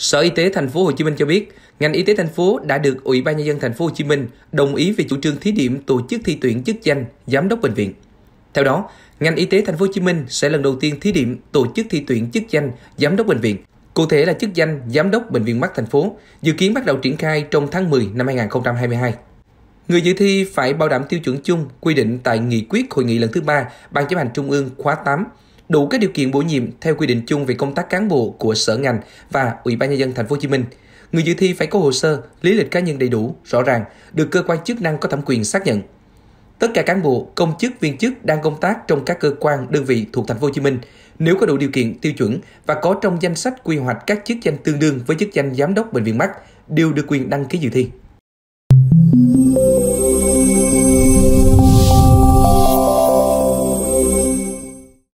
Sở Y tế thành phố Hồ Chí Minh cho biết, ngành y tế thành phố đã được Ủy ban nhân dân thành phố Hồ Chí Minh đồng ý về chủ trương thí điểm tổ chức thi tuyển chức danh giám đốc bệnh viện. Theo đó, ngành y tế thành phố Hồ Chí Minh sẽ lần đầu tiên thí điểm tổ chức thi tuyển chức danh giám đốc bệnh viện. Cụ thể là chức danh giám đốc bệnh viện mắt thành phố, dự kiến bắt đầu triển khai trong tháng 10 năm 2022. Người dự thi phải bảo đảm tiêu chuẩn chung quy định tại nghị quyết hội nghị lần thứ ba Ban chấp hành Trung ương khóa 8 đủ các điều kiện bổ nhiệm theo quy định chung về công tác cán bộ của sở ngành và Ủy ban nhân dân thành phố Hồ Chí Minh. Người dự thi phải có hồ sơ, lý lịch cá nhân đầy đủ, rõ ràng, được cơ quan chức năng có thẩm quyền xác nhận. Tất cả cán bộ, công chức, viên chức đang công tác trong các cơ quan, đơn vị thuộc thành phố Hồ Chí Minh nếu có đủ điều kiện, tiêu chuẩn và có trong danh sách quy hoạch các chức danh tương đương với chức danh giám đốc bệnh viện mắt đều được quyền đăng ký dự thi.